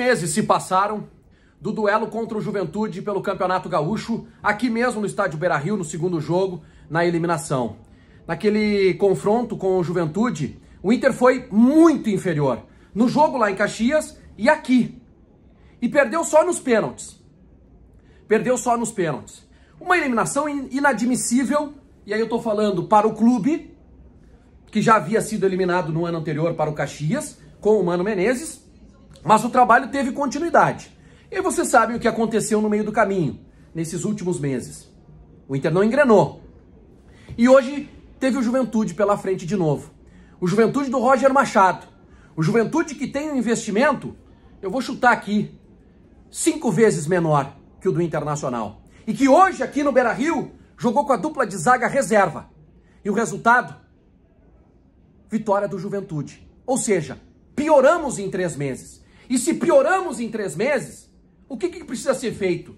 meses se passaram do duelo contra o Juventude pelo Campeonato Gaúcho, aqui mesmo no estádio Beira-Rio, no segundo jogo, na eliminação. Naquele confronto com o Juventude, o Inter foi muito inferior no jogo lá em Caxias e aqui. E perdeu só nos pênaltis. Perdeu só nos pênaltis. Uma eliminação inadmissível, e aí eu estou falando para o clube, que já havia sido eliminado no ano anterior para o Caxias, com o Mano Menezes, mas o trabalho teve continuidade. E você sabe o que aconteceu no meio do caminho, nesses últimos meses. O Inter não engrenou. E hoje teve o Juventude pela frente de novo. O Juventude do Roger Machado. O Juventude que tem um investimento, eu vou chutar aqui, cinco vezes menor que o do Internacional. E que hoje, aqui no Beira Rio, jogou com a dupla de zaga reserva. E o resultado? Vitória do Juventude. Ou seja, pioramos em três meses. E se pioramos em três meses, o que, que precisa ser feito?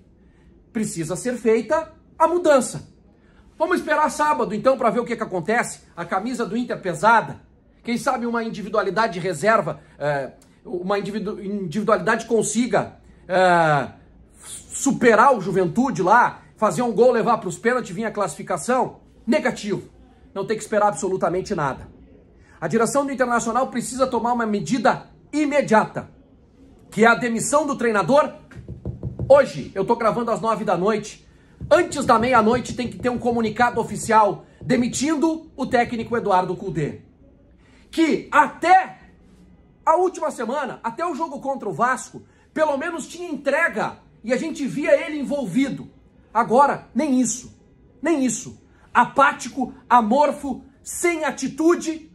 Precisa ser feita a mudança. Vamos esperar sábado então para ver o que, que acontece. A camisa do Inter pesada. Quem sabe uma individualidade de reserva, é, uma individu individualidade consiga é, superar o juventude lá, fazer um gol, levar para os pênaltis, vir a classificação. Negativo. Não tem que esperar absolutamente nada. A direção do Internacional precisa tomar uma medida imediata que é a demissão do treinador. Hoje, eu tô gravando às nove da noite. Antes da meia-noite tem que ter um comunicado oficial demitindo o técnico Eduardo Cudê. Que até a última semana, até o jogo contra o Vasco, pelo menos tinha entrega e a gente via ele envolvido. Agora, nem isso. Nem isso. Apático, amorfo, sem atitude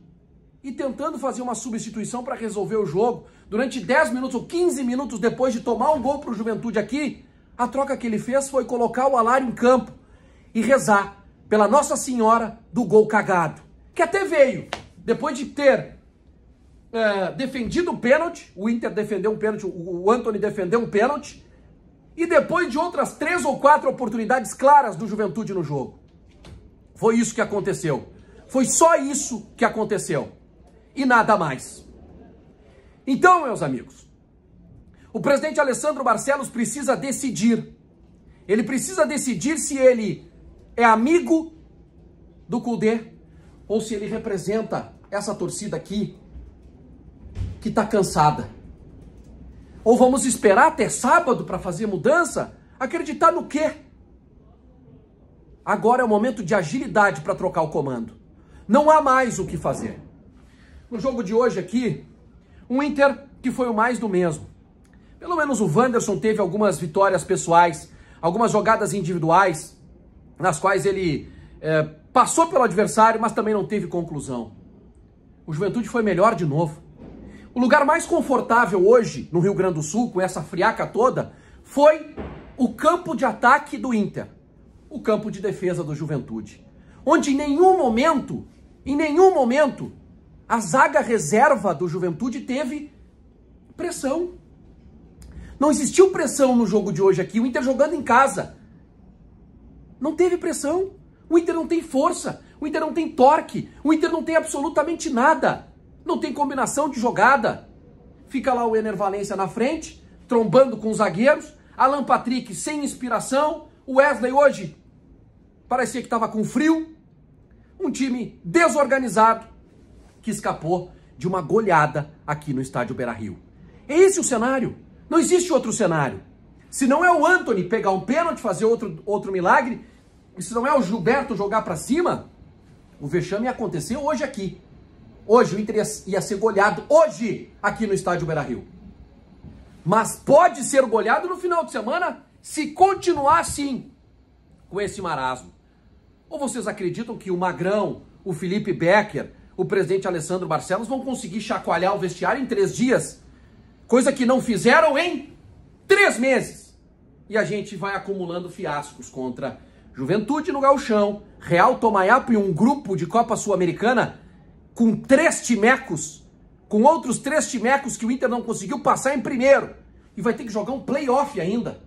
e tentando fazer uma substituição para resolver o jogo, durante 10 minutos ou 15 minutos depois de tomar um gol para o Juventude aqui, a troca que ele fez foi colocar o Alário em campo e rezar pela Nossa Senhora do gol cagado. Que até veio, depois de ter é, defendido o pênalti, o Inter defendeu um pênalti, o Anthony defendeu um pênalti, e depois de outras três ou quatro oportunidades claras do Juventude no jogo. Foi isso que aconteceu. Foi só isso que aconteceu e nada mais. Então, meus amigos, o presidente Alessandro Barcelos precisa decidir. Ele precisa decidir se ele é amigo do Cudê ou se ele representa essa torcida aqui que está cansada. Ou vamos esperar até sábado para fazer mudança? Acreditar no quê? Agora é o momento de agilidade para trocar o comando. Não há mais o que fazer no jogo de hoje aqui, um Inter que foi o mais do mesmo. Pelo menos o Wanderson teve algumas vitórias pessoais, algumas jogadas individuais, nas quais ele é, passou pelo adversário, mas também não teve conclusão. O Juventude foi melhor de novo. O lugar mais confortável hoje no Rio Grande do Sul, com essa friaca toda, foi o campo de ataque do Inter, o campo de defesa do Juventude. Onde em nenhum momento, em nenhum momento, a zaga reserva do Juventude teve pressão. Não existiu pressão no jogo de hoje aqui. O Inter jogando em casa. Não teve pressão. O Inter não tem força. O Inter não tem torque. O Inter não tem absolutamente nada. Não tem combinação de jogada. Fica lá o Ener Valência na frente, trombando com os zagueiros. Alan Patrick sem inspiração. O Wesley hoje parecia que estava com frio. Um time desorganizado que escapou de uma goleada aqui no estádio Beira-Rio. É esse o cenário. Não existe outro cenário. Se não é o Anthony pegar um pênalti, fazer outro, outro milagre, se não é o Gilberto jogar para cima, o vexame aconteceu hoje aqui. Hoje o Inter ia, ia ser goleado hoje aqui no estádio Beira-Rio. Mas pode ser goleado no final de semana se continuar assim com esse marasmo. Ou vocês acreditam que o Magrão, o Felipe Becker, o presidente Alessandro Barcelos vão conseguir chacoalhar o vestiário em três dias, coisa que não fizeram em três meses. E a gente vai acumulando fiascos contra Juventude no Galchão, Real Tomayapo e um grupo de Copa Sul-Americana com três timecos, com outros três timecos que o Inter não conseguiu passar em primeiro. E vai ter que jogar um playoff ainda.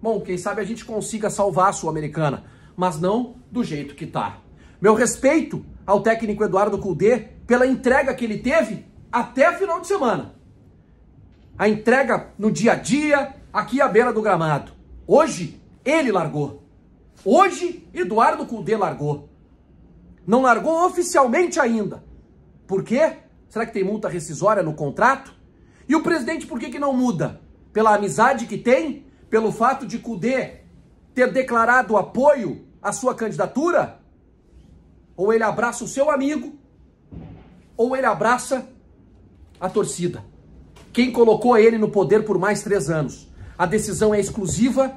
Bom, quem sabe a gente consiga salvar a Sul-Americana, mas não do jeito que tá. Meu respeito ao técnico Eduardo Cudê pela entrega que ele teve até final de semana. A entrega no dia a dia, aqui à beira do gramado. Hoje, ele largou. Hoje, Eduardo Cudê largou. Não largou oficialmente ainda. Por quê? Será que tem multa rescisória no contrato? E o presidente por que, que não muda? Pela amizade que tem? Pelo fato de Cudê ter declarado apoio à sua candidatura? Ou ele abraça o seu amigo, ou ele abraça a torcida. Quem colocou ele no poder por mais três anos? A decisão é exclusiva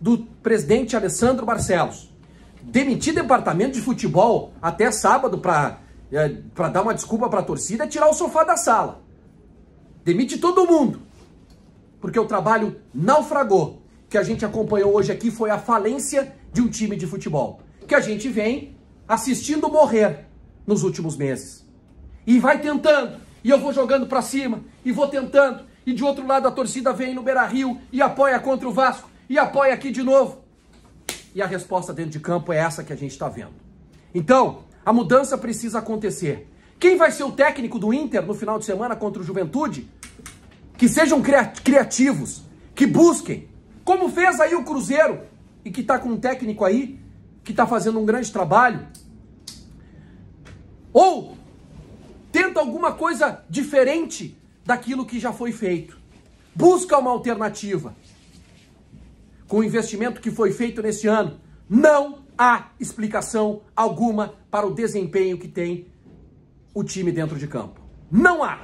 do presidente Alessandro Barcelos. Demitir departamento de futebol até sábado para é, dar uma desculpa para a torcida é tirar o sofá da sala. Demite todo mundo. Porque o trabalho naufragou. O que a gente acompanhou hoje aqui foi a falência de um time de futebol. Que a gente vem assistindo morrer nos últimos meses. E vai tentando, e eu vou jogando para cima, e vou tentando, e de outro lado a torcida vem no Beira-Rio e apoia contra o Vasco, e apoia aqui de novo. E a resposta dentro de campo é essa que a gente está vendo. Então, a mudança precisa acontecer. Quem vai ser o técnico do Inter no final de semana contra o Juventude? Que sejam criativos, que busquem, como fez aí o Cruzeiro, e que está com um técnico aí que está fazendo um grande trabalho, ou tenta alguma coisa diferente daquilo que já foi feito. Busca uma alternativa. Com o investimento que foi feito nesse ano, não há explicação alguma para o desempenho que tem o time dentro de campo. Não há.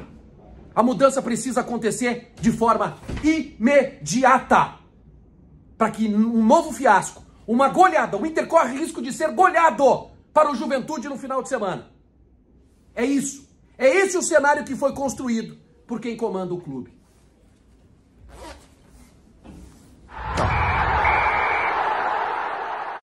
A mudança precisa acontecer de forma imediata para que um novo fiasco uma goleada. O Inter corre risco de ser goleado para o Juventude no final de semana. É isso. É esse o cenário que foi construído por quem comanda o clube.